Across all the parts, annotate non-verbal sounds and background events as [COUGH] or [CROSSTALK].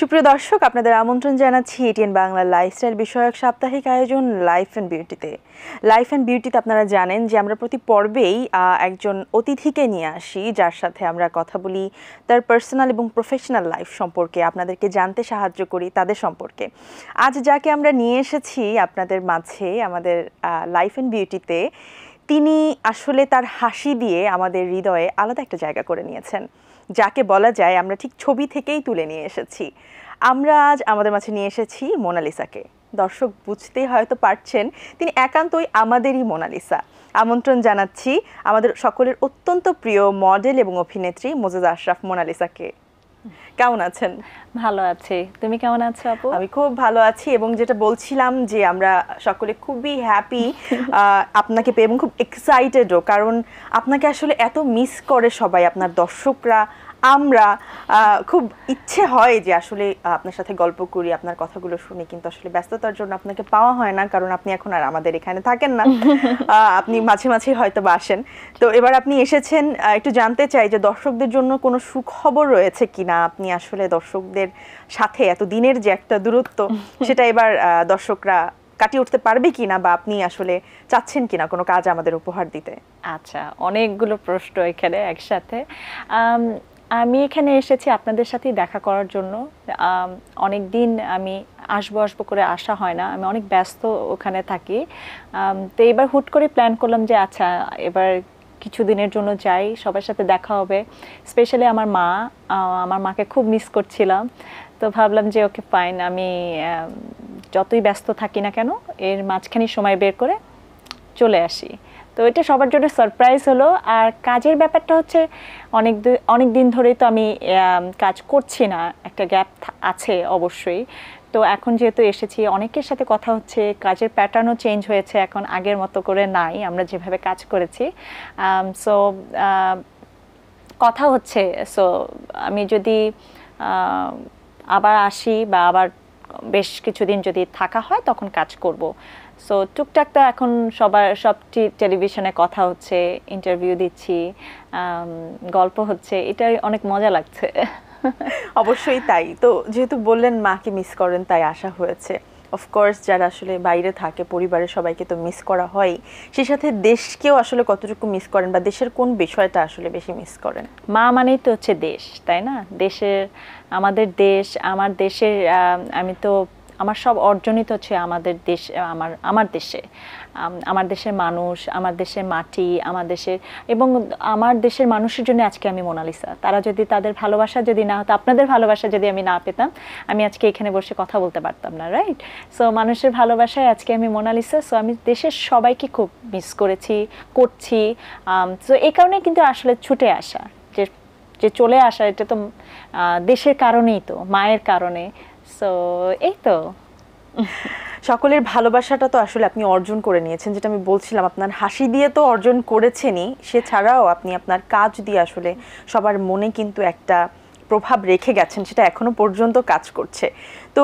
সুপ্রিয় দর্শক আপনাদের আমন্ত্রণ জানাচ্ছি এটিএন বাংলার লাইফস্টাইল বিষয়ক সাপ্তাহিক আয়োজন লাইফ অ্যান্ড বিউটিতে লাইফ অ্যান্ড বিউটিতে আপনারা জানেন যে আমরা প্রতি পর্বেই একজন অতিথিকে নিয়ে আসি যার সাথে আমরা কথা বলি তার পার্সোনাল এবং প্রফেশনাল লাইফ সম্পর্কে আপনাদেরকে জানতে সাহায্য করি তাদের সম্পর্কে আজ যাকে আমরা নিয়ে এসেছি আপনাদের মাঝে আমাদের লাইফ অ্যান্ড বিউটিতে তিনি আসলে তার হাসি দিয়ে আমাদের হৃদয়ে আলাদা একটা জায়গা করে নিয়েছেন যাকে বলা যায় আমরা ঠিক ছবি থেকেই তুলে নিয়ে এসেছি আমরা আজ আমাদের মাঝে নিয়ে এসেছি মোনালিসাকে দর্শক বুঝতেই হয়তো পারছেন তিনি একান্তই আমাদেরই মোনালিসা আমন্ত্রণ জানাচ্ছি আমাদের সকলের অত্যন্ত প্রিয় মডেল এবং অভিনেত্রী মোজেজা আশরাফ মোনালিসাকে কেমন আছেন ভালো আছি তুমি কেমন আছো আপু আমি খুব ভালো আছি এবং যেটা বলছিলাম যে আমরা সকলে খুবই [LAUGHS] হ্যাপি আপনাকে পেয়ে এবং খুব এক্সাইটেডও কারণ আপনাকে আসলে এত মিস করে সবাই আপনার দর্শকরা আমরা খুব ইচ্ছে হয় যে আসলে আপনার সাথে গল্প করি আপনার কথাগুলো শুনি কিন্তু আসলে ব্যস্ততার জন্য আপনাকে পাওয়া হয় না কারণ আপনি এখন আর আমাদের এখানে থাকেন না আপনি মাঝে মাঝে হয়তো বা আসেন তো এবার আপনি এসেছেন একটু জানতে চাই যে দর্শকদের জন্য কোনো সুখবর রয়েছে কিনা আপনি আসলে দর্শকদের সাথে এত দিনের যে একটা দূরত্ব সেটা এবার দর্শকরা কাটিয়ে উঠতে পারবে কিনা বা আপনি আসলে চাচ্ছেন কিনা কোনো কাজ আমাদের উপহার দিতে আচ্ছা অনেকগুলো প্রশ্ন এখানে একসাথে আমি এখানে এসেছি আপনাদের সাথেই দেখা করার জন্য অনেক দিন আমি আসবো আসবো করে আসা হয় না আমি অনেক ব্যস্ত ওখানে থাকি তো এবার হুট করে প্ল্যান করলাম যে আচ্ছা এবার কিছু দিনের জন্য যাই সবার সাথে দেখা হবে স্পেশালি আমার মা আমার মাকে খুব মিস করছিলাম তো ভাবলাম যে ওকে ফাইন আমি যতই ব্যস্ত থাকি না কেন এর মাঝখানে সময় বের করে চলে আসি তো এটা সবার জন্য সারপ্রাইজ হলো আর কাজের ব্যাপারটা হচ্ছে অনেক অনেক দিন ধরেই তো আমি কাজ করছি না একটা গ্যাপ আছে অবশ্যই তো এখন যেহেতু এসেছি অনেকের সাথে কথা হচ্ছে কাজের প্যাটার্নও চেঞ্জ হয়েছে এখন আগের মতো করে নাই আমরা যেভাবে কাজ করেছি সো কথা হচ্ছে সো আমি যদি আবার আসি বা আবার বেশ কিছুদিন যদি থাকা হয় তখন কাজ করব সো টুকটাক তো এখন সবার সব টেলিভিশনে কথা হচ্ছে ইন্টারভিউ দিচ্ছি um, গল্প হচ্ছে এটাই অনেক মজা লাগছে অবশ্যই তাই তো যেহেতু বললেন মাকে মিস করেন তাই আশা হয়েছে অফকোর্স যারা আসলে বাইরে থাকে পরিবারের সবাইকে তো মিস করা হয় সেই সাথে দেশকেও আসলে কতটুকু মিস করেন বা দেশের কোন বিষয়টা আসলে বেশি মিস করেন মা মানেই তো হচ্ছে দেশ তাই না দেশের আমাদের দেশ আমার দেশের আমি তো আমার সব অর্জনই তো হচ্ছে আমাদের দেশ আমার আমার দেশে আমার দেশের মানুষ আমার দেশের মাটি আমার দেশের এবং আমার দেশের মানুষের জন্য আজকে আমি মোনালিসা তারা যদি তাদের ভালোবাসা যদি না হতো আপনাদের ভালোবাসা যদি আমি না পেতাম আমি আজকে এখানে বসে কথা বলতে পারতাম না রাইট সো মানুষের ভালোবাসায় আজকে আমি মোনালিসা সো আমি দেশের সবাইকে খুব মিস করেছি করছি সো এই কারণে কিন্তু আসলে ছুটে আসা যে যে চলে আসা এটা তো দেশের কারণেই তো মায়ের কারণে সো এই তো সকলের ভালোবাসাটা তো আসলে আপনি অর্জন করে নিয়েছেন যেটা আমি বলছিলাম আপনার হাসি দিয়ে তো অর্জন করেছেনই সে ছাড়াও আপনি আপনার কাজ দিয়ে আসলে সবার মনে কিন্তু একটা প্রভাব রেখে গেছেন সেটা এখনো পর্যন্ত কাজ করছে তো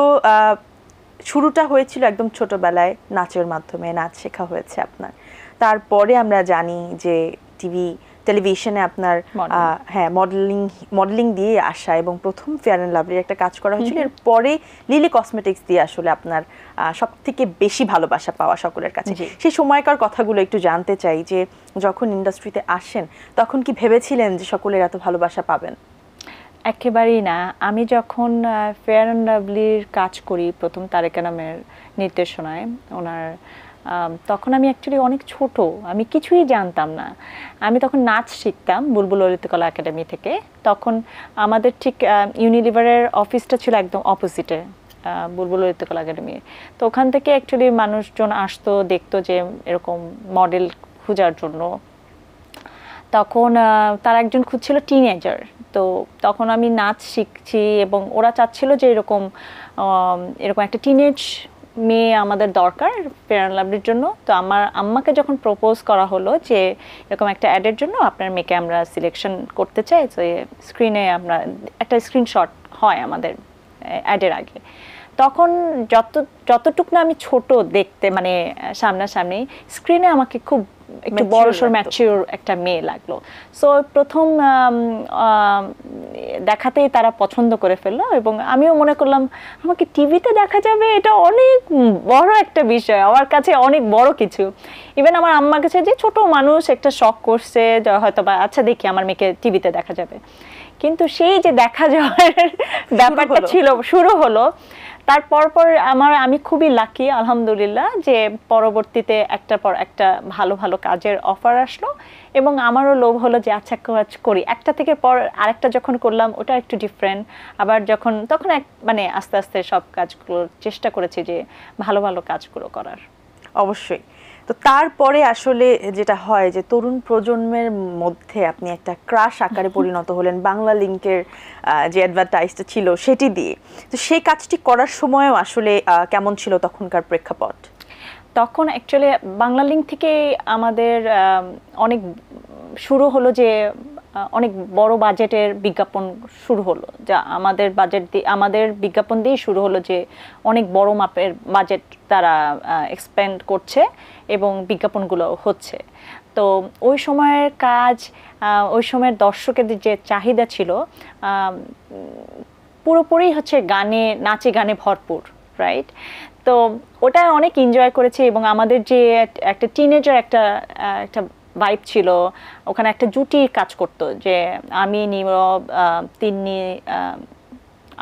শুরুটা হয়েছিল একদম ছোটবেলায় নাচের মাধ্যমে নাচ শেখা হয়েছে আপনার তারপরে আমরা জানি যে টিভি টেলিভিশনে আপনার হ্যাঁ মডেলিং মডেলিং দিয়ে আসা এবং প্রথম ফেয়ার অ্যান্ড লাভলির একটা কাজ করা হয়েছিল এরপরে লিলি কসমেটিক্স দিয়ে আসলে আপনার সব থেকে বেশি ভালোবাসা পাওয়া সকলের কাছে সেই সময়কার কথাগুলো একটু জানতে চাই যে যখন ইন্ডাস্ট্রিতে আসেন তখন কি ভেবেছিলেন যে সকলের এত ভালোবাসা পাবেন একেবারেই না আমি যখন ফেয়ার অ্যান্ড লাভলির কাজ করি প্রথম তারেকা নামের নির্দেশনায় ওনার তখন আমি অ্যাকচুয়ালি অনেক ছোট আমি কিছুই জানতাম না আমি তখন নাচ শিখতাম বুলবুল ললিতকলা একাডেমি থেকে তখন আমাদের ঠিক ইউনিলিভারের অফিসটা ছিল একদম অপোজিটে বুলবুল ললিতকলা একাডেমি তো ওখান থেকে অ্যাকচুয়ালি মানুষজন আসতো দেখতো যে এরকম মডেল খোঁজার জন্য তখন তার একজন খুঁজছিল টিনেজার তো তখন আমি নাচ শিখছি এবং ওরা চাচ্ছিল যে এরকম এরকম একটা টিনেজ মেয়ে আমাদের দরকার ফেয়ার লাভের জন্য তো আমার আম্মাকে যখন প্রপোজ করা হলো যে এরকম একটা অ্যাডের জন্য আপনার মেয়েকে আমরা সিলেকশন করতে চাই তো স্ক্রিনে আমরা একটা স্ক্রিনশট হয় আমাদের অ্যাডের আগে তখন যত যতটুক না আমি ছোট দেখতে মানে সামনাসামনি স্ক্রিনে আমাকে খুব একটু বড়সড় ম্যাচিওর একটা মেয়ে লাগলো সো প্রথম দেখাতেই তারা পছন্দ করে ফেললো এবং আমিও মনে করলাম আমাকে টিভিতে দেখা যাবে এটা অনেক বড় একটা বিষয় আমার কাছে অনেক বড় কিছু ইভেন আমার আম্মার কাছে যে ছোট মানুষ একটা শখ করছে হয়তো বা আচ্ছা দেখি আমার মেয়েকে টিভিতে দেখা যাবে কিন্তু সেই যে দেখা যাওয়ার [LAUGHS] ব্যাপারটা ছিল শুরু হলো তার পর আমার আমি খুবই লাকি আলহামদুলিল্লাহ যে পরবর্তীতে একটার পর একটা ভালো ভালো কাজের অফার আসলো এবং আমারও লোভ হলো যে আচ্ছা কাজ করি একটা থেকে পর আরেকটা যখন করলাম ওটা একটু ডিফারেন্ট আবার যখন তখন এক মানে আস্তে আস্তে সব কাজগুলো চেষ্টা করেছি যে ভালো ভালো কাজগুলো করার অবশ্যই তো তারপরে আসলে যেটা হয় যে তরুণ প্রজন্মের মধ্যে আপনি একটা ক্রাশ আকারে পরিণত হলেন বাংলা লিঙ্কের যে অ্যাডভার্টাইজটা ছিল সেটি দিয়ে তো সেই কাজটি করার সময়ও আসলে কেমন ছিল তখনকার প্রেক্ষাপট তখন অ্যাকচুয়ালি বাংলা লিঙ্ক থেকে আমাদের অনেক শুরু হলো যে অনেক বড় বাজেটের বিজ্ঞাপন শুরু হলো যা আমাদের বাজেট দিয়ে আমাদের বিজ্ঞাপন দিয়েই শুরু হলো যে অনেক বড় মাপের বাজেট তারা এক্সপেন্ড করছে এবং বিজ্ঞাপনগুলো হচ্ছে তো ওই সময়ের কাজ ওই সময়ের দর্শকের যে চাহিদা ছিল পুরোপুরি হচ্ছে গানে নাচে গানে ভরপুর রাইট তো ওটা অনেক এনজয় করেছে এবং আমাদের যে একটা টিনেজার একটা একটা ভাইব ছিল ওখানে একটা জুটি কাজ করত যে আমি নীরব তিন্নি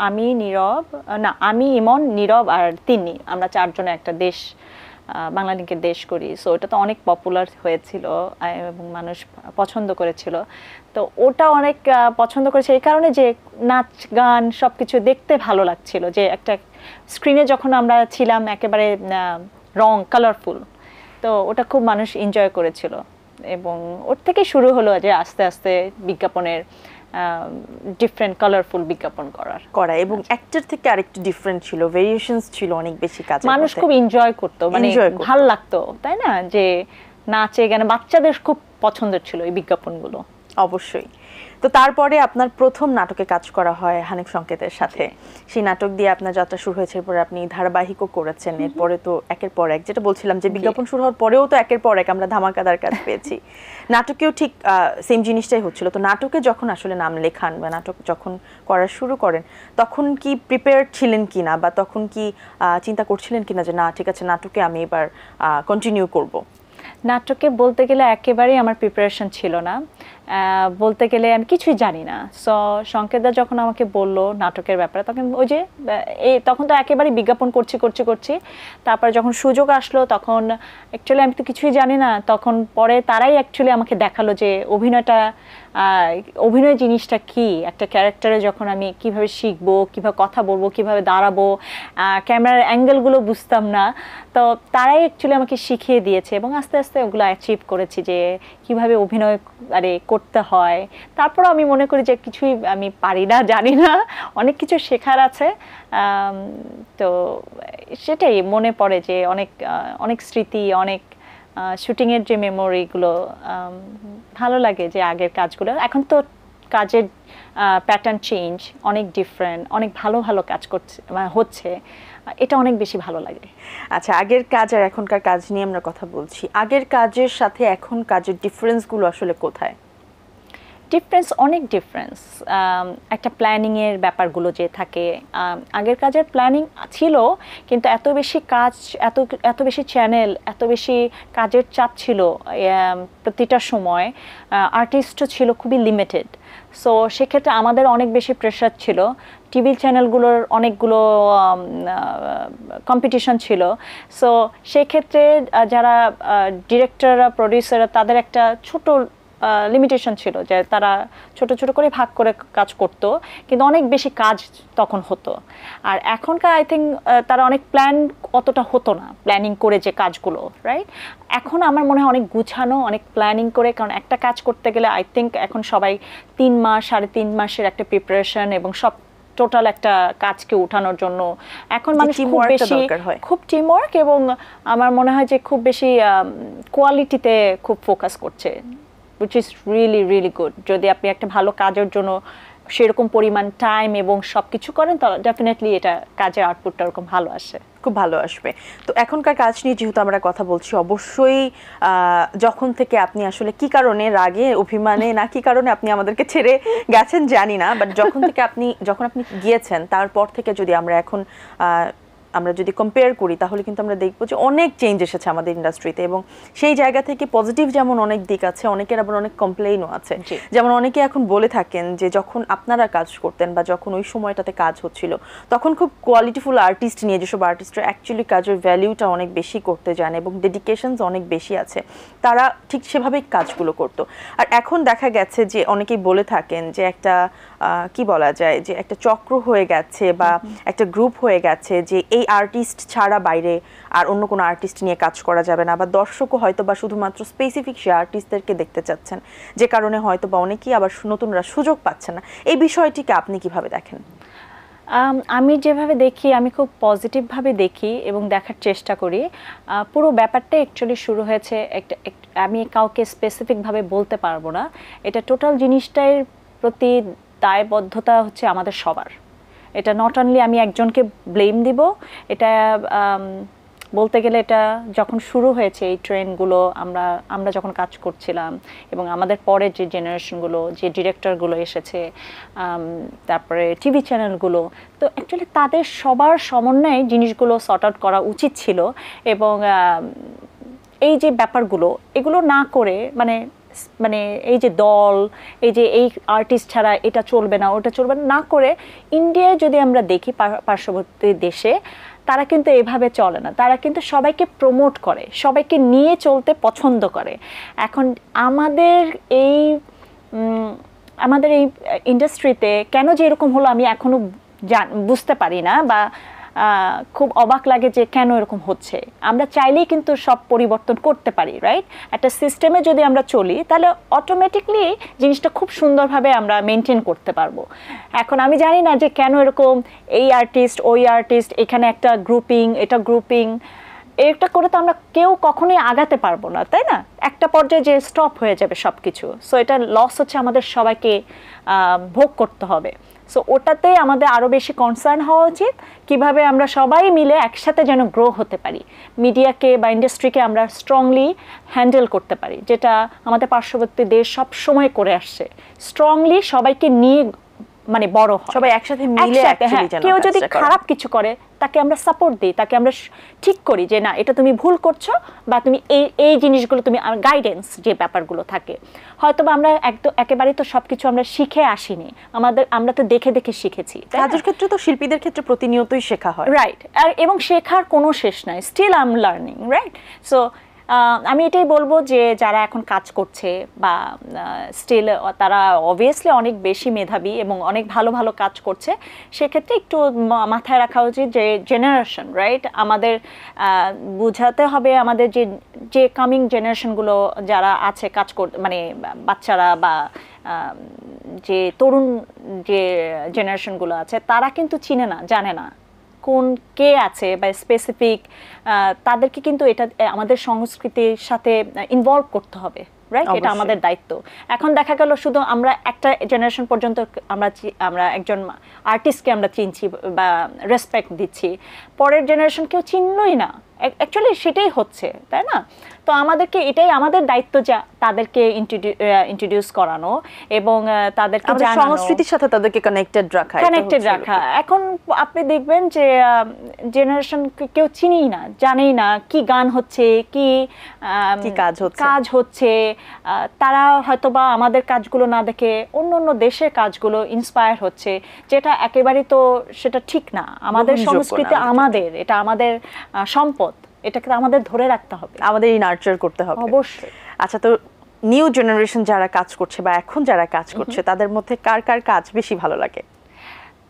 আমি নীরব না আমি ইমন নীরব আর তিন্নি আমরা চারজনে একটা দেশ বাংলালিঙ্কের দেশ করি সো ওটা তো অনেক পপুলার হয়েছিল এবং মানুষ পছন্দ করেছিল তো ওটা অনেক পছন্দ করেছে এই কারণে যে নাচ গান সব কিছু দেখতে ভালো লাগছিল যে একটা স্ক্রিনে যখন আমরা ছিলাম একেবারে রং কালারফুল তো ওটা খুব মানুষ এনজয় করেছিল এবং ওর থেকে শুরু হলো যে আস্তে আস্তে বিজ্ঞাপনের ডিফারেন্ট কালারফুল বিজ্ঞাপন করার করা এবং একটার থেকে আরেকটু ডিফারেন্ট ছিল ভেরিয়েশনস ছিল অনেক বেশি কাজ মানুষ খুব এনজয় করতো মানে ভাল লাগতো তাই না যে নাচে গানে বাচ্চাদের খুব পছন্দের ছিল এই বিজ্ঞাপনগুলো অবশ্যই তো তারপরে আপনার প্রথম নাটকে কাজ করা হয় হানিফ সংকেতের সাথে সেই নাটক দিয়ে আপনার যাত্রা শুরু হয়েছে এরপরে আপনি ধারাবাহিকও করেছেন এরপরে তো একের পর এক যেটা বলছিলাম যে বিজ্ঞাপন শুরু হওয়ার পরেও তো একের পর এক আমরা ধামাকাদার কাজ পেয়েছি নাটকেও ঠিক সেম জিনিসটাই হচ্ছিল তো নাটকে যখন আসলে নাম লেখান বা নাটক যখন করা শুরু করেন তখন কি প্রিপেয়ার ছিলেন কি না বা তখন কি চিন্তা করছিলেন কিনা যে না ঠিক আছে নাটকে আমি এবার কন্টিনিউ করব নাটকে বলতে গেলে একেবারেই আমার প্রিপারেশন ছিল না বলতে গেলে আমি কিছুই জানি না সো সংকেতদা যখন আমাকে বলল নাটকের ব্যাপারে তখন ওই যে এই তখন তো একেবারে বিজ্ঞাপন করছি করছি করছি তারপর যখন সুযোগ আসলো তখন অ্যাকচুয়ালি আমি তো কিছুই জানি না তখন পরে তারাই অ্যাকচুয়ালি আমাকে দেখালো যে অভিনয়টা অভিনয় জিনিসটা কি একটা ক্যারেক্টারে যখন আমি কিভাবে শিখবো কিভাবে কথা বলবো কিভাবে দাঁড়াবো ক্যামেরার অ্যাঙ্গেলগুলো বুঝতাম না তো তারাই অ্যাকচুয়ালি আমাকে শিখিয়ে দিয়েছে এবং আস্তে আস্তে ওগুলো অ্যাচিভ করেছি যে কিভাবে অভিনয় আরে মানে করতে হয় তারপর আমি মনে করি যে কিছুই আমি পারি না জানি না অনেক কিছু শেখার আছে তো সেটাই মনে পড়ে যে অনেক অনেক স্মৃতি অনেক শুটিংয়ের যে মেমোরিগুলো ভালো লাগে যে আগের কাজগুলো এখন তো কাজের প্যাটার্ন চেঞ্জ অনেক ডিফারেন্ট অনেক ভালো ভালো কাজ করছে হচ্ছে এটা অনেক বেশি ভালো লাগে আচ্ছা আগের কাজ আর এখনকার কাজ নিয়ে আমরা কথা বলছি আগের কাজের সাথে এখন কাজের ডিফারেন্সগুলো আসলে কোথায় ডিফারেন্স অনেক ডিফারেন্স um, একটা প্ল্যানিংয়ের ব্যাপারগুলো যে থাকে um, আগের কাজের প্ল্যানিং ছিল কিন্তু এত বেশি কাজ এত এত বেশি চ্যানেল এত বেশি কাজের চাপ ছিল um, প্রতিটা সময় আর্টিস্টও uh, ছিল খুবই লিমিটেড সো সেক্ষেত্রে আমাদের অনেক বেশি প্রেশার ছিল টিভি চ্যানেলগুলোর অনেকগুলো কম্পিটিশন uh, ছিল সো সেক্ষেত্রে যারা ডিরেক্টররা প্রডিউসার তাদের একটা ছোট লিমিটেশন ছিল যে তারা ছোট ছোট করে ভাগ করে কাজ করত কিন্তু অনেক বেশি কাজ তখন হতো আর এখনকার আই থিঙ্ক তারা অনেক প্ল্যান অতটা হতো না প্ল্যানিং করে যে কাজগুলো রাইট এখন আমার মনে হয় অনেক গুছানো অনেক প্ল্যানিং করে কারণ একটা কাজ করতে গেলে আই থিঙ্ক এখন সবাই তিন মাস সাড়ে তিন মাসের একটা প্রিপারেশন এবং সব টোটাল একটা কাজকে উঠানোর জন্য এখন মানুষ খুব বেশি খুব টিম ওয়ার্ক এবং আমার মনে হয় যে খুব বেশি কোয়ালিটিতে খুব ফোকাস করছে which is really really good যদি আপনি একটা ভালো কাজের জন্য সেরকম পরিমাণ টাইম এবং সব কিছু করেন তাহলে ডেফিনেটলি এটা কাজের আউটপুটটা ওরকম ভালো আসে খুব ভালো আসবে তো এখনকার কাজ নিয়ে যেহেতু আমরা কথা বলছি অবশ্যই যখন থেকে আপনি আসলে কি কারণে রাগে অভিমানে না কি কারণে আপনি আমাদেরকে ছেড়ে গেছেন জানি না বাট যখন থেকে আপনি যখন আপনি গিয়েছেন তারপর থেকে যদি আমরা এখন আমরা যদি কম্পেয়ার করি তাহলে কিন্তু আমরা দেখব যে অনেক চেঞ্জ এসেছে আমাদের ইন্ডাস্ট্রিতে এবং সেই জায়গা থেকে পজিটিভ যেমন অনেক দিক আছে অনেকের আবার অনেক কমপ্লেইনও আছে যেমন অনেকে এখন বলে থাকেন যে যখন আপনারা কাজ করতেন বা যখন ওই সময়টাতে কাজ হচ্ছিল তখন খুব কোয়ালিটিফুল আর্টিস্ট নিয়ে যেসব আর্টিস্টরা অ্যাকচুয়ালি কাজের ভ্যালিউটা অনেক বেশি করতে জানে এবং ডেডিকেশনস অনেক বেশি আছে তারা ঠিক সেভাবেই কাজগুলো করত আর এখন দেখা গেছে যে অনেকেই বলে থাকেন যে একটা কি বলা যায় যে একটা চক্র হয়ে গেছে বা একটা গ্রুপ হয়ে গেছে যে এই এই আর্টিস্ট ছাড়া বাইরে আর অন্য কোনো আর্টিস্ট নিয়ে কাজ করা যাবে না বা দর্শকও হয়তো বা শুধুমাত্র স্পেসিফিক সে আর্টিস্টদেরকে দেখতে চাচ্ছেন যে কারণে হয়তো বা অনেকেই আবার নতুনরা সুযোগ পাচ্ছেন না এই বিষয়টিকে আপনি কিভাবে দেখেন আমি যেভাবে দেখি আমি খুব পজিটিভভাবে দেখি এবং দেখার চেষ্টা করি পুরো ব্যাপারটা অ্যাকচুয়ালি শুরু হয়েছে একটা আমি কাউকে স্পেসিফিকভাবে বলতে পারবো না এটা টোটাল জিনিসটার প্রতি দায়বদ্ধতা হচ্ছে আমাদের সবার এটা নট অনলি আমি একজনকে ব্লেম দিব এটা um, বলতে গেলে এটা যখন শুরু হয়েছে এই ট্রেনগুলো আমরা আমরা যখন কাজ করছিলাম এবং আমাদের পরে যে জেনারেশনগুলো যে ডিরেক্টরগুলো এসেছে um, তারপরে টিভি চ্যানেলগুলো তো অ্যাকচুয়ালি তাদের সবার সমন্বয়ে জিনিসগুলো শর্ট আউট করা উচিত ছিল এবং um, এই যে ব্যাপারগুলো এগুলো না করে মানে মানে এই যে দল এই যে এই আর্টিস্ট ছাড়া এটা চলবে না ওটা চলবে না না করে ইন্ডিয়ায় যদি আমরা দেখি পার্শ্ববর্তী দেশে তারা কিন্তু এভাবে চলে না তারা কিন্তু সবাইকে প্রমোট করে সবাইকে নিয়ে চলতে পছন্দ করে এখন আমাদের এই আমাদের এই ইন্ডাস্ট্রিতে কেন যে এরকম হলো আমি এখনও বুঝতে পারি না বা খুব অবাক লাগে যে কেন এরকম হচ্ছে আমরা চাইলেই কিন্তু সব পরিবর্তন করতে পারি রাইট একটা সিস্টেমে যদি আমরা চলি তাহলে অটোমেটিকলি জিনিসটা খুব সুন্দরভাবে আমরা মেনটেন করতে পারবো এখন আমি জানি না যে কেন এরকম এই আর্টিস্ট ওই আর্টিস্ট এখানে একটা গ্রুপিং এটা গ্রুপিং এটা করে তো আমরা কেউ কখনোই আগাতে পারবো না তাই না একটা পর্যায়ে যে স্টপ হয়ে যাবে সব কিছু সো এটা লস হচ্ছে আমাদের সবাইকে ভোগ করতে হবে সো ওটাতে আমাদের আরও বেশি কনসার্ন হওয়া উচিত কিভাবে আমরা সবাই মিলে একসাথে যেন গ্রো হতে পারি মিডিয়াকে বা ইন্ডাস্ট্রিকে আমরা স্ট্রংলি হ্যান্ডেল করতে পারি যেটা আমাদের পার্শ্ববর্তী দেশ সব সময় করে আসছে স্ট্রংলি সবাইকে নিয়ে মানে বড় হয় সবাই একসাথে মিলে হ্যাঁ কেউ যদি খারাপ কিছু করে তাকে আমরা সাপোর্ট দিই তাকে আমরা ঠিক করি যে না এটা তুমি ভুল করছো বা তুমি এই এই জিনিসগুলো তুমি গাইডেন্স যে ব্যাপারগুলো থাকে হয়তো বা আমরা একদম একেবারেই তো সব কিছু আমরা শিখে আসিনি আমাদের আমরা তো দেখে দেখে শিখেছি কাজের ক্ষেত্রে তো শিল্পীদের ক্ষেত্রে প্রতিনিয়তই শেখা হয় রাইট আর এবং শেখার কোনো শেষ নাই still am learning right so আমি এটাই বলবো যে যারা এখন কাজ করছে বা স্টিল তারা অবভিয়াসলি অনেক বেশি মেধাবী এবং অনেক ভালো ভালো কাজ করছে সেক্ষেত্রে একটু মাথায় রাখা উচিত যে জেনারেশন রাইট আমাদের বুঝাতে হবে আমাদের যে যে কামিং জেনারেশনগুলো যারা আছে কাজ কর মানে বাচ্চারা বা যে তরুণ যে জেনারেশনগুলো আছে তারা কিন্তু চিনে না জানে না কোন কে আছে বা স্পেসিফিক তাদেরকে কিন্তু এটা আমাদের সংস্কৃতির সাথে ইনভলভ করতে হবে রাইট এটা আমাদের দায়িত্ব এখন দেখা গেল শুধু আমরা একটা জেনারেশন পর্যন্ত আমরা আমরা একজন আর্টিস্টকে আমরা চিনছি বা রেসপেক্ট দিচ্ছি পরের জেনারেশন কেউ চিনলই না অ্যাকচুয়ালি সেটাই হচ্ছে তাই না তো আমাদেরকে এটাই আমাদের দায়িত্ব যা তাদেরকে ইন্ট্রোডিউস করানো এবং তাদেরকে সংস্কৃতির সাথে তাদেরকে কানেক্টেড রাখা কানেক্টেড রাখা এখন আপনি দেখবেন যে জেনারেশন কেউ চিনিই না জানেই না কি গান হচ্ছে কি কাজ হচ্ছে কাজ হচ্ছে তারা হয়তো বা আমাদের কাজগুলো না দেখে অন্য অন্য দেশের কাজগুলো ইন্সপায়ার হচ্ছে যেটা একেবারে তো সেটা ঠিক না আমাদের সংস্কৃতি আমাদের এটা আমাদের সম্পদ এটাকে আমাদের ধরে রাখতে হবে আমাদেরই নার্চার করতে হবে অবশ্যই আচ্ছা তো নিউ জেনারেশন যারা কাজ করছে বা এখন যারা কাজ করছে তাদের মধ্যে কার কার কাজ বেশি ভালো লাগে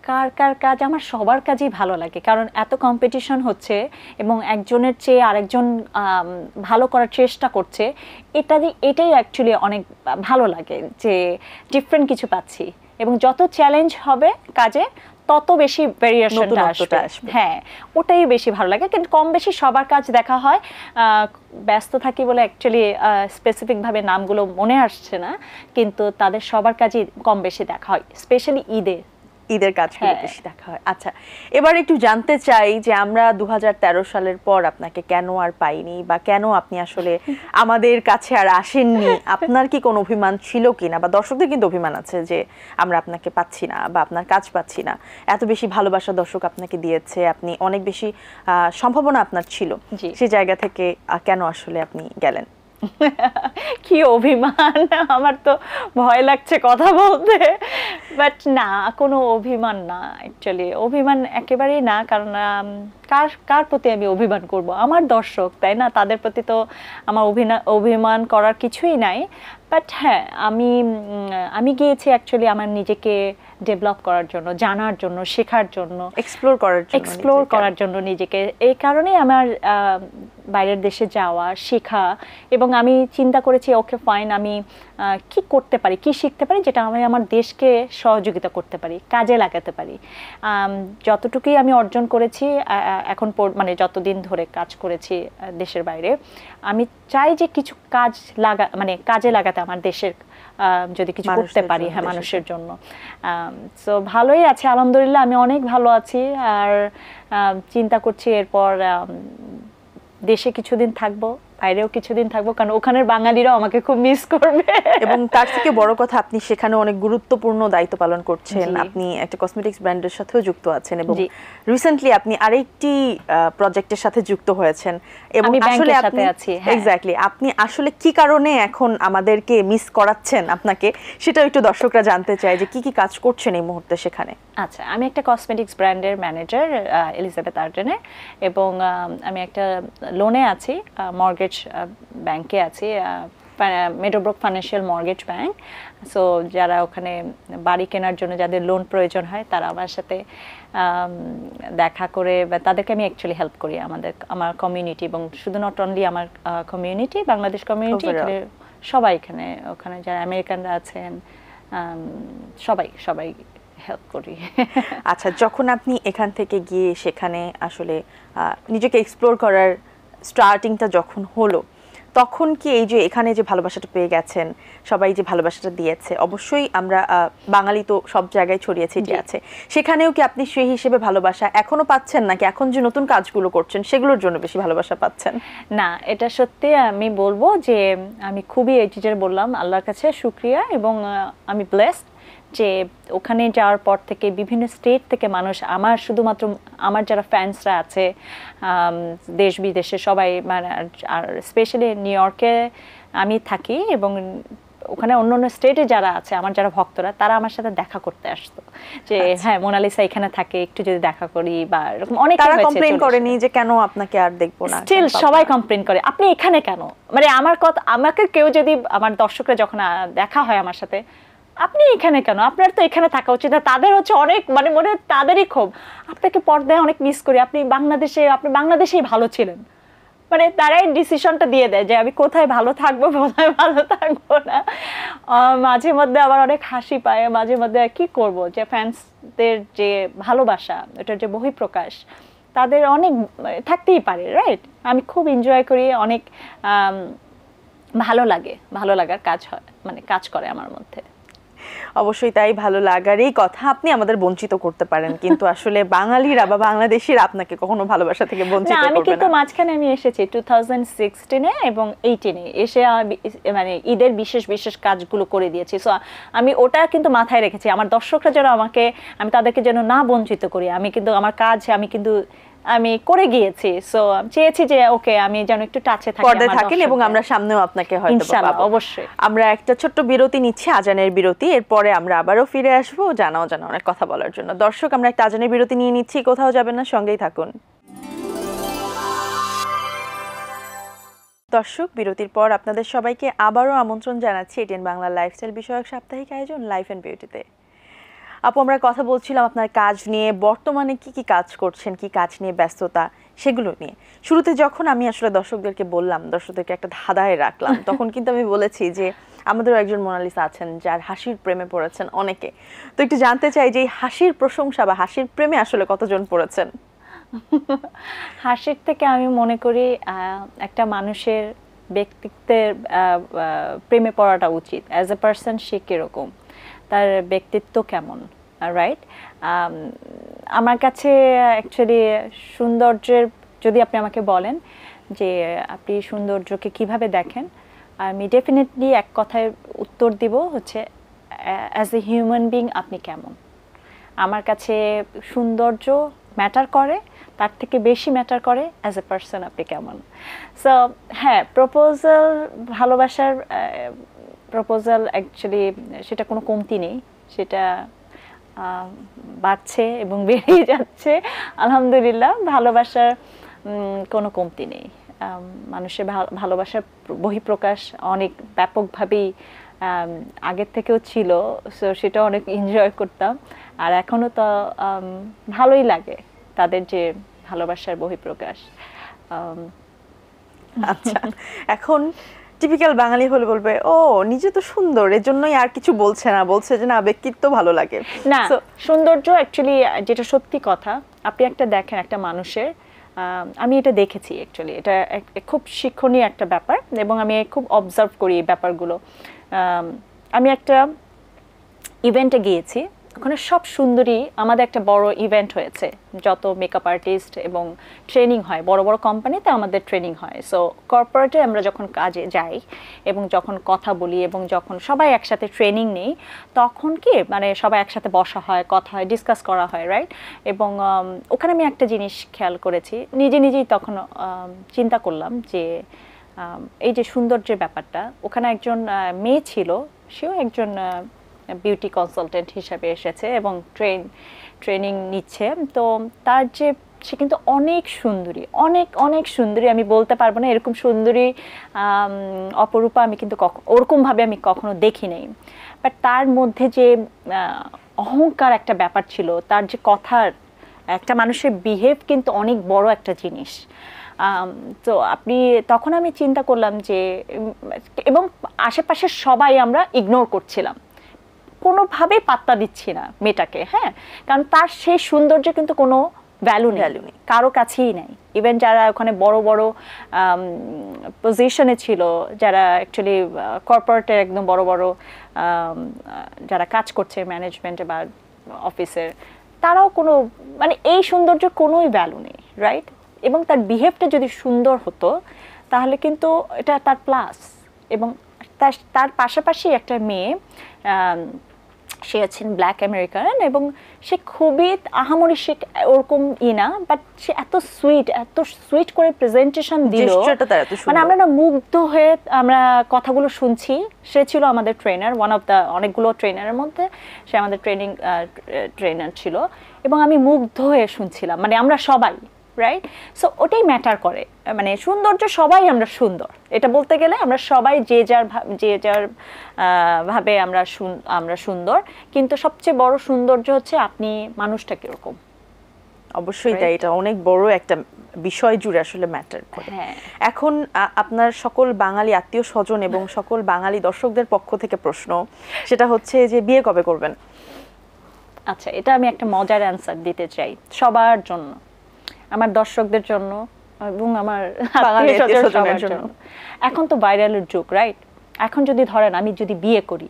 কার কার কাজ আমার সবার কাজই ভালো লাগে কারণ এত কম্পিটিশন হচ্ছে এবং একজনের চেয়ে আরেকজন ভালো করার চেষ্টা করছে এটা এটাই অ্যাকচুয়ালি অনেক ভালো লাগে যে ডিফারেন্ট কিছু পাচ্ছি এবং যত চ্যালেঞ্জ হবে কাজে তত বেশি ভেরিয়েশনটা আসবে হ্যাঁ ওটাই বেশি ভালো লাগে কিন্তু কম বেশি সবার কাজ দেখা হয় ব্যস্ত থাকি বলে অ্যাকচুয়ালি স্পেসিফিকভাবে নামগুলো মনে আসছে না কিন্তু তাদের সবার কাজই কম বেশি দেখা হয় স্পেশালি ঈদে ঈদের কাজগুলো হ্যাঁ। বেশি দেখা হয় আচ্ছা এবার একটু জানতে চাই যে আমরা দু সালের পর আপনাকে কেন আর পাইনি বা কেন আপনি আসলে [LAUGHS] আমাদের কাছে আর আসেননি আপনার কি কোনো অভিমান ছিল কিনা বা দর্শকদের কিন্তু অভিমান আছে যে আমরা আপনাকে পাচ্ছি না বা আপনার কাজ পাচ্ছি না এত বেশি ভালোবাসা দর্শক আপনাকে দিয়েছে আপনি অনেক বেশি সম্ভাবনা আপনার ছিল সেই জায়গা থেকে কেন আসলে আপনি গেলেন কি অভিমান আমার তো ভয় লাগছে কথা বলতে বাট না কোনো অভিমান না অ্যাকচুয়ালি অভিমান একেবারেই না কারণ কার কার প্রতি আমি অভিমান করব আমার দর্শক তাই না তাদের প্রতি তো আমার অভিমান করার কিছুই নাই বাট হ্যাঁ আমি আমি গিয়েছি অ্যাকচুয়ালি আমার নিজেকে ডেভেলপ করার জন্য জানার জন্য শেখার জন্য এক্সপ্লোর করার জন্য এক্সপ্লোর করার জন্য নিজেকে এই কারণে আমার বাইরের দেশে যাওয়া শেখা এবং আমি চিন্তা করেছি ওকে ফাইন আমি কি করতে পারি কি শিখতে পারি যেটা আমি আমার দেশকে সহযোগিতা করতে পারি কাজে লাগাতে পারি যতটুকুই আমি অর্জন করেছি এখন মানে যতদিন ধরে কাজ করেছি দেশের বাইরে আমি চাই যে কিছু কাজ লাগা মানে কাজে লাগাতে আমার দেশের যদি কিছু করতে পারি হ্যাঁ মানুষের জন্য তো ভালোই আছে আলহামদুলিল্লাহ আমি অনেক ভালো আছি আর চিন্তা করছি এরপর দেশে কিছুদিন থাকবো বাইরেও কিছুদিন থাকবো কারণ ওখানের বাঙালিরাও আমাকে খুব মিস করবে এবং তার থেকে বড় কথা আপনি সেখানে অনেক গুরুত্বপূর্ণ দায়িত্ব পালন করছেন আপনি একটা কসমেটিক্স ব্র্যান্ডের সাথেও যুক্ত আছেন এবং রিসেন্টলি আপনি আরেকটি প্রজেক্টের সাথে যুক্ত হয়েছেন এবং আসলে আপনি এক্স্যাক্টলি আপনি আসলে কি কারণে এখন আমাদেরকে মিস করাচ্ছেন আপনাকে সেটাও একটু দর্শকরা জানতে চায় যে কি কি কাজ করছেন এই মুহূর্তে সেখানে আচ্ছা আমি একটা কসমেটিক্স ব্র্যান্ডের ম্যানেজার এলিজাবেথ আর্টেনের এবং আমি একটা লোনে আছি মর্গে মর্গেজ ব্যাংকে uh, আছি Meadowbrook Financial Mortgage Bank so যারা ওখানে বাড়ি কেনার জন্য যাদের লোন প্রয়োজন হয় তারা আমার সাথে um, দেখা করে বা তাদেরকে আমি অ্যাকচুয়ালি হেল্প করি আমাদের আমার কমিউনিটি এবং শুধু নট অনলি আমার কমিউনিটি বাংলাদেশ কমিউনিটি সবাই এখানে ওখানে যারা আমেরিকানরা আছেন um, সবাই সবাই হেল্প করি [LAUGHS] আচ্ছা যখন আপনি এখান থেকে গিয়ে সেখানে আসলে নিজেকে এক্সপ্লোর করার স্টার্টিংটা যখন হলো তখন কি এই যে এখানে যে ভালোবাসাটা পেয়ে গেছেন সবাই যে ভালোবাসাটা দিয়েছে অবশ্যই আমরা বাঙালি তো সব জায়গায় ছড়িয়ে ছিটিয়ে আছে সেখানেও কি আপনি সেই হিসেবে ভালোবাসা এখনো পাচ্ছেন নাকি এখন যে নতুন কাজগুলো করছেন সেগুলোর জন্য বেশি ভালোবাসা পাচ্ছেন না এটা সত্যি আমি বলবো যে আমি খুবই এই বললাম আল্লাহর কাছে শুক্রিয়া এবং আমি ব্লেসড যে ওখানে যাওয়ার পর থেকে বিভিন্ন স্টেট থেকে মানুষ আমার শুধুমাত্র আমার যারা ফ্যান্সরা আছে দেশ বিদেশে সবাই মানে আর স্পেশালি নিউ ইয়র্কে আমি থাকি এবং ওখানে অন্য অন্য স্টেটে যারা আছে আমার যারা ভক্তরা তারা আমার সাথে দেখা করতে আসতো যে আচ্ছা। হ্যাঁ মোনালিসা এখানে থাকে একটু যদি দেখা করি বা এরকম অনেক তারা কমপ্লেন করেনি যে কেন আপনাকে আর দেখবো না স্টিল সবাই কমপ্লেন করে আপনি এখানে কেন মানে আমার কথা আমাকে কেউ যদি আমার দর্শকরা যখন দেখা হয় আমার সাথে আপনি এখানে কেন আপনার তো এখানে থাকা উচিত না তাদের হচ্ছে অনেক মানে মনে তাদেরই ক্ষোভ আপনাকে পর্দায় অনেক মিস করি আপনি বাংলাদেশে আপনি বাংলাদেশেই ভালো ছিলেন মানে তারাই ডিসিশনটা দিয়ে দেয় যে আমি কোথায় ভালো থাকবো কোথায় ভালো থাকবো না মাঝে মধ্যে আবার অনেক হাসি পায় মাঝে মধ্যে কি করব যে ফ্যান্সদের যে ভালোবাসা এটার যে বহিঃপ্রকাশ তাদের অনেক মানে থাকতেই পারে রাইট আমি খুব এনজয় করি অনেক ভালো লাগে ভালো লাগার কাজ হয় মানে কাজ করে আমার মধ্যে অবশ্যই তাই ভালো লাগার এই কথা আপনি আমাদের বঞ্চিত করতে পারেন [LAUGHS] কিন্তু আসলে বাঙালিরা বা বাংলাদেশের আপনাকে কখনো ভালোবাসা থেকে বঞ্চিত আমি কিন্তু মাঝখানে আমি এসেছি টু সিক্সটিনে এবং এইটিনে এসে মানে ঈদের বিশেষ বিশেষ কাজগুলো করে দিয়েছি সো আমি ওটা কিন্তু মাথায় রেখেছি আমার দর্শকরা যেন আমাকে আমি তাদেরকে যেন না বঞ্চিত করি আমি কিন্তু আমার কাজ আমি কিন্তু আমি করে গিয়েছি সো চেয়েছি যে ওকে আমি যেন একটু টাচে থাকি পর্দায় থাকেন এবং আমরা সামনেও আপনাকে হয়তো ইনশাআল্লাহ অবশ্যই আমরা একটা ছোট্ট বিরতি নিচ্ছি আজানের বিরতি এরপরে আমরা আবারও ফিরে আসবো জানাও জানাও অনেক কথা বলার জন্য দর্শক আমরা একটা আজানের বিরতি নিয়ে নিচ্ছি কোথাও যাবেন না সঙ্গেই থাকুন দর্শক বিরতির পর আপনাদের সবাইকে আবারও আমন্ত্রণ জানাচ্ছি এটিএন বাংলা লাইফস্টাইল বিষয়ক সাপ্তাহিক আয়োজন লাইফ অ্যান্ড বিউটিতে আপু আমরা কথা বলছিলাম আপনার কাজ নিয়ে বর্তমানে কি কি কাজ করছেন কি কাজ নিয়ে ব্যস্ততা সেগুলো নিয়ে শুরুতে যখন আমি আসলে দর্শকদেরকে বললাম দর্শকদেরকে একটা ধাঁধায় রাখলাম [LAUGHS] তখন কিন্তু আমি বলেছি যে আমাদেরও একজন মোনালিসা আছেন যার হাসির প্রেমে পড়েছেন অনেকে তো একটু জানতে চাই যে হাসির প্রশংসা বা হাসির প্রেমে আসলে কতজন পড়েছেন [LAUGHS] হাসির থেকে আমি মনে করি একটা মানুষের ব্যক্তিত্বের প্রেমে পড়াটা উচিত অ্যাজ এ পার্সন সে কীরকম তার ব্যক্তিত্ব কেমন রাইট um, আমার কাছে অ্যাকচুয়ালি uh, সৌন্দর্যের যদি আপনি আমাকে বলেন যে আপনি সৌন্দর্যকে কিভাবে দেখেন আমি ডেফিনেটলি এক কথায় উত্তর দিব হচ্ছে অ্যাজ এ হিউম্যান বিং আপনি কেমন আমার কাছে সৌন্দর্য ম্যাটার করে তার থেকে বেশি ম্যাটার করে অ্যাজ এ পার্সন আপনি কেমন সো হ্যাঁ প্রপোজাল ভালোবাসার প্রপোজাল uh, অ্যাকচুয়ালি সেটা কোনো কমতি নেই সেটা বাড়ছে এবং [LAUGHS] বেড়েই যাচ্ছে আলহামদুলিল্লাহ ভালোবাসার কোনো কমতি নেই মানুষের ভালোবাসার বহিঃপ্রকাশ অনেক ব্যাপকভাবেই আগের থেকেও ছিল সো সেটা অনেক এনজয় করতাম আর এখনও তো ভালোই লাগে তাদের যে ভালোবাসার বহিঃপ্রকাশ আচ্ছা এখন টিপিক্যাল বাঙালি হলে বলবে ও নিজে তো সুন্দর এর জন্যই আর কিছু বলছে না বলছে যে না ব্যক্তিত্ব ভালো লাগে না সৌন্দর্য অ্যাকচুয়ালি যেটা সত্যি কথা আপনি একটা দেখেন একটা মানুষের আমি এটা দেখেছি অ্যাকচুয়ালি এটা খুব শিক্ষণীয় একটা ব্যাপার এবং আমি খুব অবজার্ভ করি এই ব্যাপারগুলো আমি একটা ইভেন্টে গিয়েছি ওখানে সব সুন্দরী আমাদের একটা বড় ইভেন্ট হয়েছে যত মেকআপ আর্টিস্ট এবং ট্রেনিং হয় বড় বড় কোম্পানিতে আমাদের ট্রেনিং হয় সো কর্পোরেটে আমরা যখন কাজে যাই এবং যখন কথা বলি এবং যখন সবাই একসাথে ট্রেনিং নেই তখন কি মানে সবাই একসাথে বসা হয় কথা হয় ডিসকাস করা হয় রাইট এবং um, ওখানে আমি একটা জিনিস খেয়াল করেছি নিজে নিজেই তখন um, চিন্তা করলাম যে um, এই যে সৌন্দর্যের ব্যাপারটা ওখানে একজন মেয়ে ছিল সেও একজন বিউটি কনসালটেন্ট হিসাবে এসেছে এবং ট্রেন ট্রেনিং নিচ্ছে তো তার যে সে কিন্তু অনেক সুন্দরী অনেক অনেক সুন্দরী আমি বলতে পারবো না এরকম সুন্দরী অপরূপা আমি কিন্তু ওরকমভাবে আমি কখনো দেখি নাই বাট তার মধ্যে যে অহংকার একটা ব্যাপার ছিল তার যে কথার একটা মানুষের বিহেভ কিন্তু অনেক বড় একটা জিনিস তো আপনি তখন আমি চিন্তা করলাম যে এবং আশেপাশের সবাই আমরা ইগনোর করছিলাম কোনোভাবেই পাত্তা দিচ্ছি না মেয়েটাকে হ্যাঁ কারণ তার সেই সৌন্দর্য কিন্তু কোনো ভ্যালু ভ্যালু নেই কারো কাছেই নেই ইভেন যারা ওখানে বড় বড় পজিশনে ছিল যারা অ্যাকচুয়ালি কর্পোরেটের একদম বড় বড় যারা কাজ করছে ম্যানেজমেন্টে বা অফিসের তারাও কোনো মানে এই সৌন্দর্য কোনোই ভ্যালু নেই রাইট এবং তার বিহেভটা যদি সুন্দর হতো তাহলে কিন্তু এটা তার প্লাস এবং তার তার পাশাপাশি একটা মেয়ে সে আছেন ব্ল্যাক আমেরিকান এবং সে খুবই আহামরি ওরকম ই না বাট সে এত সুইট এত সুইট করে প্রেজেন্টেশন দিল মানে আমরা না মুগ্ধ হয়ে আমরা কথাগুলো শুনছি সে ছিল আমাদের ট্রেনার ওয়ান অফ দ্য অনেকগুলো ট্রেনারের মধ্যে সে আমাদের ট্রেনিং ট্রেনার ছিল এবং আমি মুগ্ধ হয়ে শুনছিলাম মানে আমরা সবাই রাইট সো ওটাই ম্যাটার করে মানে সৌন্দর্য সবাই আমরা সুন্দর এটা বলতে গেলে আমরা সবাই যে যার যে যার ভাবে আমরা আমরা সুন্দর কিন্তু সবচেয়ে বড় সৌন্দর্য হচ্ছে আপনি মানুষটা কীরকম অবশ্যই তাই এটা অনেক বড় একটা বিষয় জুড়ে আসলে ম্যাটার করে হ্যাঁ। এখন আপনার সকল বাঙালি আত্মীয় স্বজন এবং [LAUGHS] সকল বাঙালি দর্শকদের পক্ষ থেকে প্রশ্ন সেটা হচ্ছে যে বিয়ে কবে করবেন আচ্ছা এটা আমি একটা মজার অ্যান্সার দিতে চাই সবার জন্য আমার দর্শকদের জন্য এবং আমার [LAUGHS] জন্য এখন তো ভাইরালের যুগ রাইট এখন যদি ধরেন আমি যদি বিয়ে করি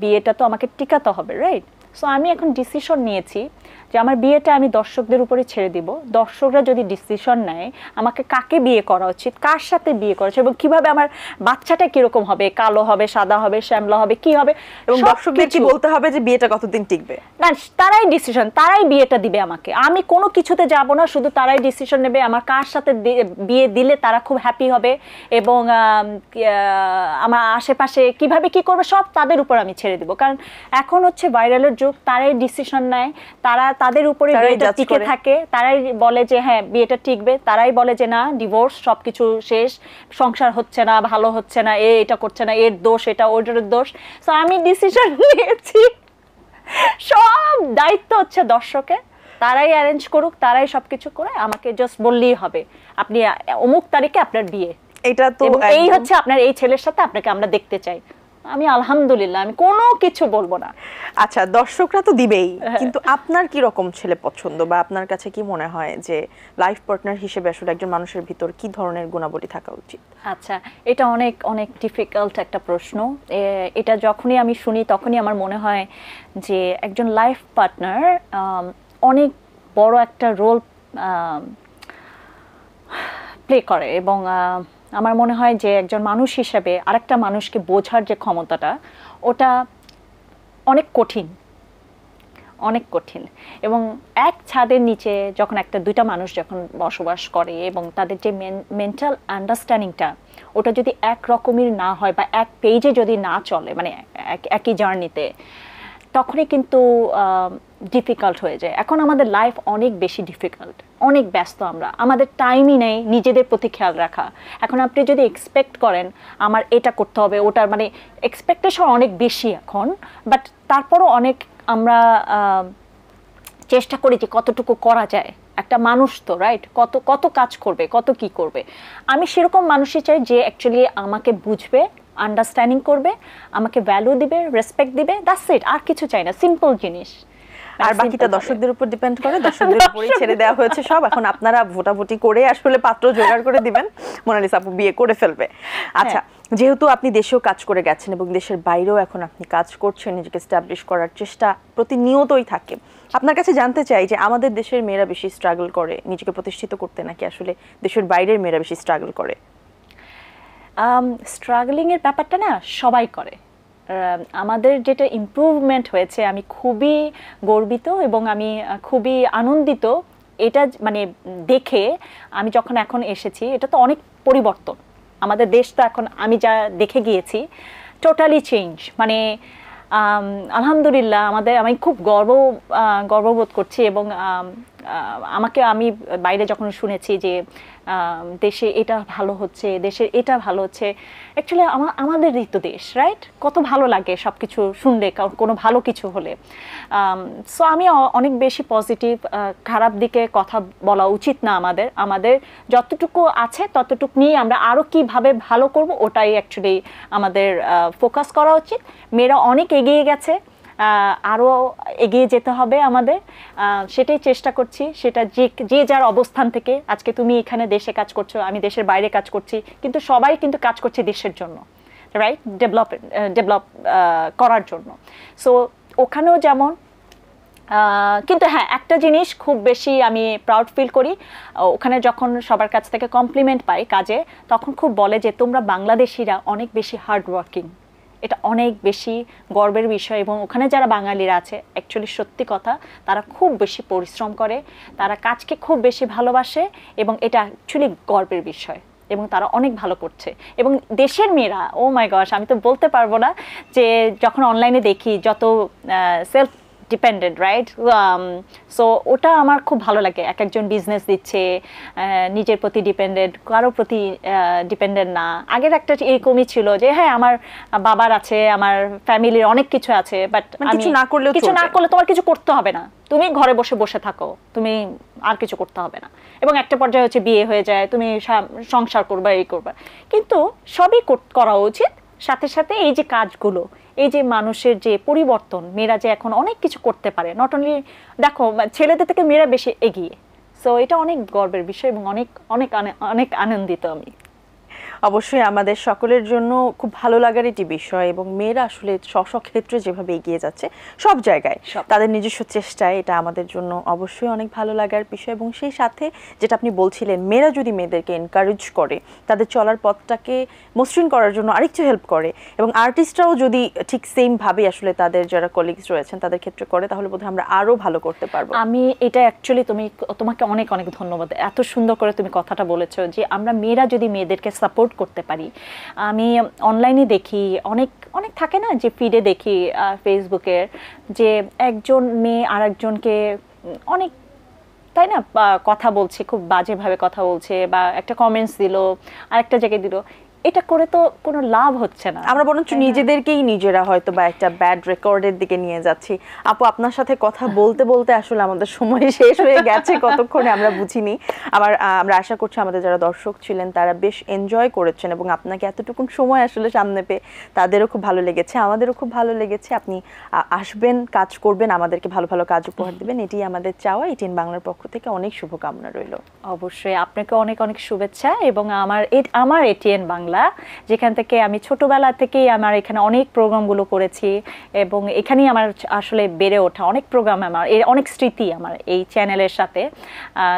বিয়েটা তো আমাকে টিকাতে হবে রাইট সো আমি এখন ডিসিশন নিয়েছি যে আমার বিয়েটা আমি দর্শকদের উপরে ছেড়ে দিব দর্শকরা যদি ডিসিশন নেয় আমাকে কাকে বিয়ে করা উচিত কার সাথে বিয়ে করা উচিত এবং কিভাবে আমার বাচ্চাটা কিরকম হবে কালো হবে সাদা হবে শ্যামলা হবে কি হবে এবং দর্শকদের কি বলতে হবে যে বিয়েটা কতদিন টিকবে না তারাই ডিসিশন তারাই বিয়েটা দিবে আমাকে আমি কোনো কিছুতে যাব না শুধু তারাই ডিসিশন নেবে আমার কার সাথে বিয়ে দিলে তারা খুব হ্যাপি হবে এবং আমার আশেপাশে কিভাবে কি করবে সব তাদের উপর আমি ছেড়ে দেবো কারণ এখন হচ্ছে ভাইরালের যুগ তারাই ডিসিশন নেয় তারা তাদের উপরে বিয়েটা টিকে থাকে তারাই বলে যে হ্যাঁ বিয়েটা টিকবে তারাই বলে যে না ডিভোর্স সবকিছু শেষ সংসার হচ্ছে না ভালো হচ্ছে না এ এটা করছে না এর দোষ এটা ওটার দোষ সো আমি ডিসিশন [LAUGHS] নিয়েছি সব দায়িত্ব হচ্ছে দর্শকে তারাই অ্যারেঞ্জ করুক তারাই সবকিছু করে আমাকে জাস্ট বললেই হবে আপনি অমুক তারিখে আপনার বিয়ে এটা তো এই হচ্ছে আপনার এই ছেলের সাথে আপনাকে আমরা দেখতে চাই আমি আলহামদুলিল্লাহ আমি কোনো কিছু বলবো না আচ্ছা দর্শকরা তো দিবেই হ্যাঁ। কিন্তু আপনার কি রকম ছেলে পছন্দ বা আপনার কাছে কি মনে হয় যে লাইফ পার্টনার হিসেবে আসলে একজন মানুষের ভিতর কি ধরনের গুণাবলী থাকা উচিত আচ্ছা এটা অনেক অনেক ডিফিকাল্ট একটা প্রশ্ন এটা যখনই আমি শুনি তখনই আমার মনে হয় যে একজন লাইফ পার্টনার অনেক বড় একটা রোল প্লে করে এবং আমার মনে হয় যে একজন মানুষ হিসাবে আরেকটা মানুষকে বোঝার যে ক্ষমতাটা ওটা অনেক কঠিন অনেক কঠিন এবং এক ছাদের নিচে যখন একটা দুইটা মানুষ যখন বসবাস করে এবং তাদের যে মেন্টাল আন্ডারস্ট্যান্ডিংটা ওটা যদি এক রকমের না হয় বা এক পেজে যদি না চলে মানে একই জার্নিতে তখনই কিন্তু ডিফিকাল্ট হয়ে যায় এখন আমাদের লাইফ অনেক বেশি ডিফিকাল্ট অনেক ব্যস্ত আমরা আমাদের টাইমই নেই নিজেদের প্রতি খেয়াল রাখা এখন আপনি যদি এক্সপেক্ট করেন আমার এটা করতে হবে ওটার মানে এক্সপেক্টেশন অনেক বেশি এখন বাট তারপরও অনেক আমরা চেষ্টা করি যে কতটুকু করা যায় একটা মানুষ তো রাইট কত কত কাজ করবে কত কি করবে আমি সেরকম মানুষই চাই যে অ্যাকচুয়ালি আমাকে বুঝবে আন্ডারস্ট্যান্ডিং করবে আমাকে ভ্যালু দিবে রেসপেক্ট দিবে দ্যাটস ইট আর কিছু চাই না সিম্পল জিনিস আর বাকিটা দর্শকদের উপর ডিপেন্ড করে দর্শকদের উপরই [LAUGHS] ছেড়ে দেওয়া হয়েছে সব এখন আপনারা ভোটাভুটি করে আসলে পাত্র জোগাড় করে দিবেন মোনালিসা আপু বিয়ে করে ফেলবে আচ্ছা হ্যাঁ। যেহেতু আপনি দেশেও কাজ করে গেছেন এবং দেশের বাইরেও এখন আপনি কাজ করছেন নিজেকে স্ট্যাবলিশ করার চেষ্টা প্রতিনিয়তই থাকে আপনার কাছে জানতে চাই যে আমাদের দেশের মেয়েরা বেশি স্ট্রাগল করে নিজেকে প্রতিষ্ঠিত করতে নাকি আসলে দেশের বাইরের মেয়েরা বেশি স্ট্রাগল করে স্ট্রাগলিংয়ের um, ব্যাপারটা না সবাই করে আমাদের যেটা ইম্প্রুভমেন্ট হয়েছে আমি খুবই গর্বিত এবং আমি খুবই আনন্দিত এটা মানে দেখে আমি যখন এখন এসেছি এটা তো অনেক পরিবর্তন আমাদের দেশ তো এখন আমি যা দেখে গিয়েছি টোটালি চেঞ্জ মানে আলহামদুলিল্লাহ আমাদের আমি খুব গর্ব গর্ববোধ করছি এবং আমাকে আমি বাইরে যখন শুনেছি যে দেশে এটা ভালো হচ্ছে দেশের এটা ভালো হচ্ছে অ্যাকচুয়ালি আমার আমাদেরই তো দেশ রাইট কত ভালো লাগে সব কিছু শুনলে কোনো ভালো কিছু হলে সো আমি অনেক বেশি পজিটিভ খারাপ দিকে কথা বলা উচিত না আমাদের আমাদের যতটুকু আছে ততটুকু নিয়ে আমরা আরও কীভাবে ভালো করব ওটাই অ্যাকচুয়ালি আমাদের ফোকাস করা উচিত মেয়েরা অনেক এগিয়ে গেছে আরও এগিয়ে যেতে হবে আমাদের সেটাই চেষ্টা করছি সেটা যে যে যার অবস্থান থেকে আজকে তুমি এখানে দেশে কাজ করছো আমি দেশের বাইরে কাজ করছি কিন্তু সবাই কিন্তু কাজ করছে দেশের জন্য রাইট ডেভেলপ ডেভেলপ করার জন্য সো ওখানেও যেমন কিন্তু হ্যাঁ একটা জিনিস খুব বেশি আমি প্রাউড ফিল করি ওখানে যখন সবার কাছ থেকে কমপ্লিমেন্ট পাই কাজে তখন খুব বলে যে তোমরা বাংলাদেশিরা অনেক বেশি হার্ডওয়ার্কিং এটা অনেক বেশি গর্বের বিষয় এবং ওখানে যারা বাঙালিরা আছে অ্যাকচুয়ালি সত্যি কথা তারা খুব বেশি পরিশ্রম করে তারা কাজকে খুব বেশি ভালোবাসে এবং এটা অ্যাকচুয়ালি গর্বের বিষয় এবং তারা অনেক ভালো করছে এবং দেশের মেয়েরা ও মাই গশ আমি তো বলতে পারবো না যে যখন অনলাইনে দেখি যত সেলফ ডিপেন্ডেন্ট রাইট সো ওটা আমার খুব ভালো লাগে এক একজন বিজনেস দিচ্ছে নিজের প্রতি ডিপেন্ডেন্ট কারো প্রতি ডিপেন্ডেন্ট না আগের একটা এরকমই ছিল যে হ্যাঁ আমার বাবার আছে আমার ফ্যামিলির অনেক কিছু আছে বাট মানে কিছু না করলে কিছু না করলে তোমার কিছু করতে হবে না তুমি ঘরে বসে বসে থাকো তুমি আর কিছু করতে হবে না এবং একটা পর্যায়ে হচ্ছে বিয়ে হয়ে যায় তুমি সংসার করবা এই করবা কিন্তু সবই করা উচিত সাথে সাথে এই যে কাজগুলো এই যে মানুষের যে পরিবর্তন মেয়েরা যে এখন অনেক কিছু করতে পারে নট অনলি দেখো ছেলেদের থেকে মেয়েরা বেশি এগিয়ে সো এটা অনেক গর্বের বিষয় এবং অনেক অনেক অনেক আনন্দিত আমি অবশ্যই আমাদের সকলের জন্য খুব ভালো লাগার এটি বিষয় এবং মেয়েরা আসলে স্ব ক্ষেত্রে যেভাবে এগিয়ে যাচ্ছে সব জায়গায় তাদের নিজস্ব চেষ্টায় এটা আমাদের জন্য অবশ্যই অনেক ভালো লাগার বিষয় এবং সেই সাথে যেটা আপনি বলছিলেন মেয়েরা যদি মেয়েদেরকে এনকারেজ করে তাদের চলার পথটাকে মসৃণ করার জন্য আরেকটু হেল্প করে এবং আর্টিস্টরাও যদি ঠিক সেমভাবেই আসলে তাদের যারা কলিগস রয়েছেন তাদের ক্ষেত্রে করে তাহলে বোধহয় আমরা আরও ভালো করতে পারবো আমি এটা অ্যাকচুয়ালি তুমি তোমাকে অনেক অনেক ধন্যবাদ এত সুন্দর করে তুমি কথাটা বলেছো যে আমরা মেয়েরা যদি মেয়েদেরকে সাপোর্ট ডাউনলোড করতে পারি আমি অনলাইনে দেখি অনেক অনেক থাকে না যে ফিডে দেখি ফেসবুকের যে একজন মেয়ে আর একজনকে অনেক তাই না কথা বলছে খুব বাজেভাবে কথা বলছে বা একটা কমেন্টস দিল আরেকটা জায়গায় দিল এটা করে তো কোনো লাভ হচ্ছে না আমরা বরঞ্চ নিজেদেরকেই নিজেরা হয়তো বা একটা ব্যাড রেকর্ডের দিকে নিয়ে যাচ্ছি আপু আপনার সাথে কথা বলতে বলতে আসলে আমাদের সময় [LAUGHS] শেষ হয়ে গেছে কতক্ষণে আমরা বুঝিনি আবার আমরা আশা করছি আমাদের যারা দর্শক ছিলেন তারা বেশ এনজয় করেছেন এবং আপনাকে এতটুকুন সময় আসলে সামনে পেয়ে তাদেরও খুব ভালো লেগেছে আমাদেরও খুব ভালো লেগেছে আপনি আসবেন কাজ করবেন আমাদেরকে ভালো ভালো কাজ উপহার দেবেন এটি আমাদের চাওয়া এটিএন বাংলার পক্ষ থেকে অনেক শুভকামনা রইল অবশ্যই আপনাকে অনেক অনেক শুভেচ্ছা এবং আমার আমার এটিএন বাংলা বাংলা যেখান থেকে আমি ছোটবেলা থেকেই আমার এখানে অনেক প্রোগ্রামগুলো করেছি এবং এখানেই আমার আসলে বেড়ে ওঠা অনেক প্রোগ্রাম আমার এর অনেক স্মৃতি আমার এই চ্যানেলের সাথে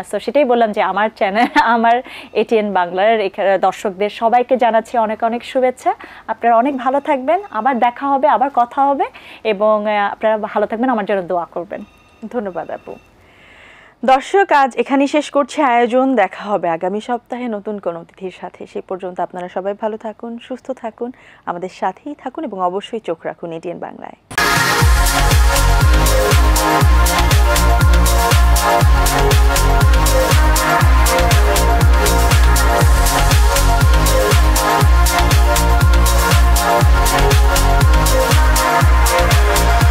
সো সেটাই বললাম যে আমার চ্যানেল [LAUGHS] আমার এটিএন বাংলার এখানে দর্শকদের সবাইকে জানাচ্ছি অনেক অনেক শুভেচ্ছা আপনারা অনেক ভালো থাকবেন আবার দেখা হবে আবার কথা হবে এবং আপনারা ভালো থাকবেন আমার জন্য দোয়া করবেন ধন্যবাদ আপু দর্শক আজ এখানেই শেষ করছে আয়োজন দেখা হবে আগামী সপ্তাহে নতুন কোনো অতিথির সাথে সে পর্যন্ত আপনারা সবাই ভালো থাকুন সুস্থ থাকুন আমাদের সাথেই থাকুন এবং অবশ্যই চোখ রাখুন এটিএন বাংলায়